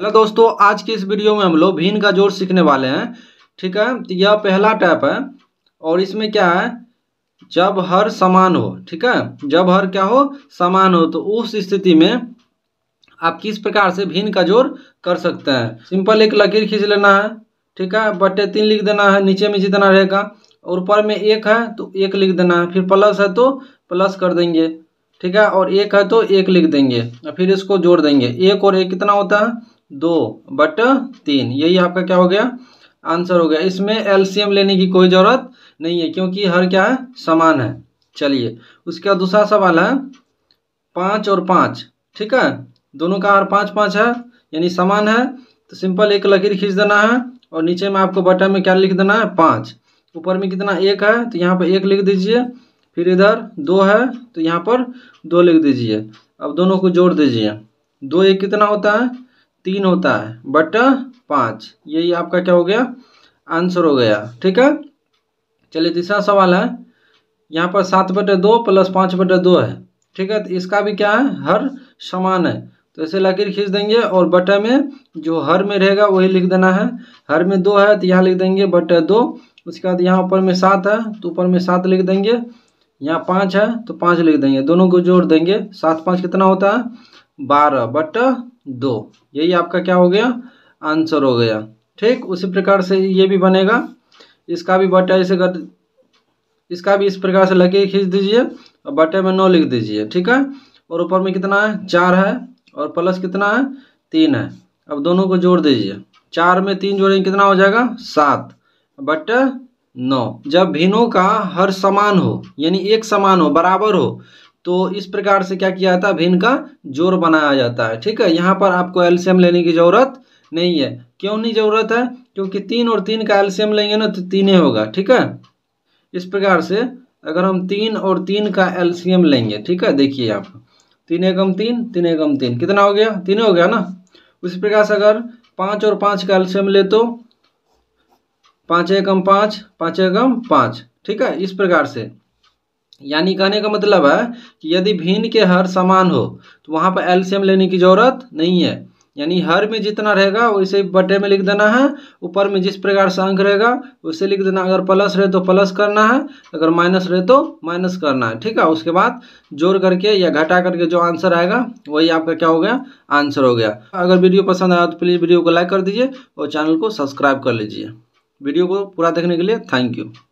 hello दोस्तों आज की इस वीडियो में हम लोग भीन का जोड़ सीखने वाले हैं ठीक है तो यह पहला टाइप है और इसमें क्या है जब हर समान हो ठीक है जब हर क्या हो समान हो तो उस स्थिति में आप किस प्रकार से भीन का जोड़ कर सकते हैं सिंपल एक लकीर खींच लेना है ठीक है बट्टे तीन लिख देना है नीचे में जितना रहेगा और ऊपर में एक है तो एक लिख देना है फिर प्लस है तो प्लस कर देंगे ठीक है और एक है तो एक लिख देंगे और फिर इसको जोड़ देंगे एक और एक कितना होता है दो बट uh, तीन यही आपका क्या हो गया आंसर हो गया इसमें एलसीएम लेने की कोई ज़रूरत नहीं है क्योंकि हर क्या है समान है चलिए उसके बाद दूसरा सवाल है पाँच और पाँच ठीक है दोनों का हर पाँच पाँच है यानी समान है तो सिंपल एक लकीर खींच देना है और नीचे में आपको बटन में क्या लिख देना है पाँच ऊपर में कितना एक है तो यहाँ पर एक लिख दीजिए फिर इधर दो है तो यहाँ पर दो लिख दीजिए अब दोनों को जोड़ दीजिए दो एक कितना होता है तीन होता है बट uh, पाँच यही आपका क्या हो गया आंसर हो गया ठीक है चलिए तीसरा सवाल है यहाँ पर सात बटे दो प्लस पाँच बटे दो है ठीक है तो इसका भी क्या है हर समान है तो ऐसे लकीर खींच देंगे और बटे में जो हर में रहेगा वही लिख देना है हर में दो है तो यहाँ लिख देंगे बटे दो उसके बाद यहाँ ऊपर में सात है तो ऊपर में सात लिख देंगे यहाँ पाँच है तो पाँच लिख देंगे दोनों को जोड़ देंगे सात पाँच कितना होता है बारह बट दो यही आपका क्या हो गया आंसर हो गया ठीक उसी प्रकार से ये भी बनेगा इसका भी बटा ऐसे कर इसका भी इस प्रकार से लगे खींच दीजिए और बटे में नौ लिख दीजिए ठीक है और ऊपर में कितना है चार है और प्लस कितना है तीन है अब दोनों को जोड़ दीजिए चार में तीन जोड़ेंगे कितना हो जाएगा सात बट नौ जब भिन्नों का हर समान हो यानी एक समान हो बराबर हो तो इस प्रकार से क्या किया जाता है भिन्न का जोर बनाया जाता है ठीक है यहाँ पर आपको एल्शियम लेने की ज़रूरत नहीं है क्यों नहीं ज़रूरत है क्योंकि तीन और तीन का एल्शियम लेंगे ना तो तीन ही होगा ठीक है इस प्रकार से अगर हम तीन और तीन का एल्शियम लेंगे ठीक है देखिए आप तीन एकम तीन तीन एकम तीन कितना हो गया तीन हो गया ना उसी प्रकार से अगर पाँच और पाँच का एल्शियम ले तो पाँच एकम पाँच पाँच एकम पाँच ठीक है इस प्रकार से यानी कहने का मतलब है कि यदि भिन्न के हर समान हो तो वहाँ पर एल्शियम लेने की ज़रूरत नहीं है यानी हर में जितना रहेगा वैसे बटे में लिख देना है ऊपर में जिस प्रकार से अंक रहेगा वैसे लिख देना अगर प्लस रहे तो प्लस करना है अगर माइनस रहे तो माइनस करना है ठीक है उसके बाद जोड़ करके या घटा करके जो आंसर आएगा वही आपका क्या हो गया आंसर हो गया अगर वीडियो पसंद आया तो प्लीज़ वीडियो को लाइक कर दीजिए और चैनल को सब्सक्राइब कर लीजिए वीडियो को पूरा देखने के लिए थैंक यू